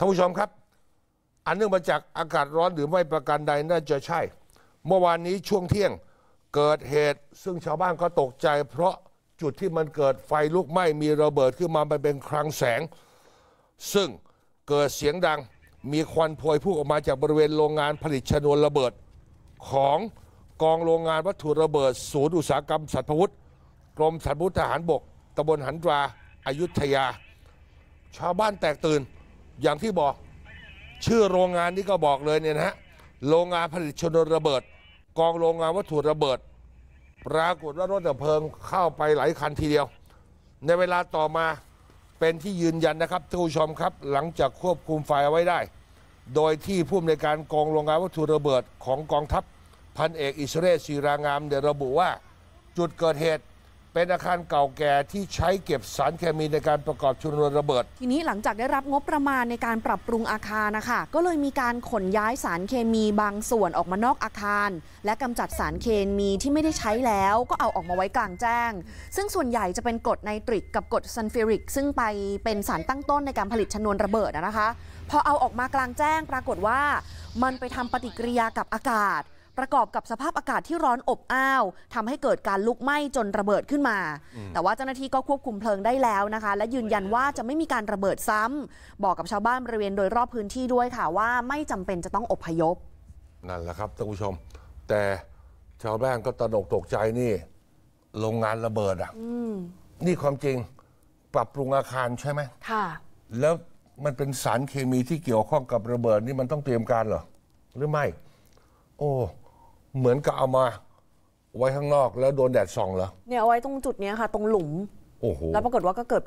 ท่านผู้ชมครับอันเนื่องมาจากอากาศร้อนหรือไม่ประการใดน่าจะใช่ เมื่อวานนี้ช่วงเที่ยงเกิดเหตุ ซึ่งชาวบ้านก็ตกใจ เพราะจุดที่มันเกิดไฟลุกไหม้มีระเบิดขึ้นมาเป็นคลังแสง ซึ่งเกิดเสียงดังมีควันพวยพุ่งออกมาจากบริเวณโรงงานผลิตชนวนระเบิด ของกองโรงงานวัตถุระเบิด ศูนย์อุตสาหกรรม สัตว์พุทธกรมสัตว์พุทธทหารบกตำบลหันตราอายุทยา ชาวบ้านแตกตื่นอย่างที่บอกชื่อโรงงานนี้ก็บอกเลยเนี่ยนะฮะโรงงานผลิตชนวนระเบิด กองโรงงานวัตถุระเบิด ปรากฏว่ารถดับเพลิงเข้าไปหลายคันทีเดียว ในเวลาต่อมาเป็นที่ยืนยันนะครับท่านผู้ชมครับหลังจากควบคุมไฟไว้ได้ โดยที่ผู้อำนวยการกองโรงงานวัตถุระเบิด ของกองทัพพันเอกอิสเรศศิรางามเดระบุว่าจุดเกิดเหตุเป็นอาคารเก่าแก่ที่ใช้เก็บสารเคมีในการประกอบชนวนระเบิด ทีนี้หลังจากได้รับงบประมาณในการปรับปรุงอาคารนะคะก็เลยมีการขนย้ายสารเคมี บางส่วนออกมานอกอาคาร และกำจัดสารเคมีที่ไม่ได้ใช้แล้ว ก็เอาออกมาไว้กลางแจ้ง ซึ่งส่วนใหญ่จะเป็นกรดไนตริกกับกรดซัลฟิริก ซึ่งไปเป็นสารตั้งต้นในการผลิตชนวนระเบิดนะคะพอเอาออกมากลางแจ้งปรากฏว่า มันไปทำปฏิกิริยากับอากาศประกอบกับสภาพอากาศที่ร้อนอบอ้าว ทำให้เกิดการลุกไหม้จนระเบิดขึ้นมา แต่ว่าเจ้าหน้าที่ก็ควบคุมเพลิงได้แล้วนะคะ และยืนยันว่าจะไม่มีการระเบิดซ้ำ บอกกับชาวบ้านบริเวณโดยรอบพื้นที่ด้วยค่ะว่าไม่จำเป็นจะต้องอบพยพ นั่นแหละครับท่านผู้ชม แต่ชาวบ้านก็ตระนกตกใจนี่โรงงานระเบิดอ่ะนี่ความจริงปรับปรุงอาคารใช่ไหมค่ะแล้วมันเป็นสารเคมีที่เกี่ยวข้องกับระเบิดนี่มันต้องเตรียมการเหรอหรือไม่ โอ้เหมือนกับเอามา ไว้ข้างนอกแล้วโดนแดดส่องเหรอ เนี่ยเอาไว้ตรงจุดนี้ค่ะ ตรงหลุมโอ้โห แล้วปรากฏว่าก็เกิด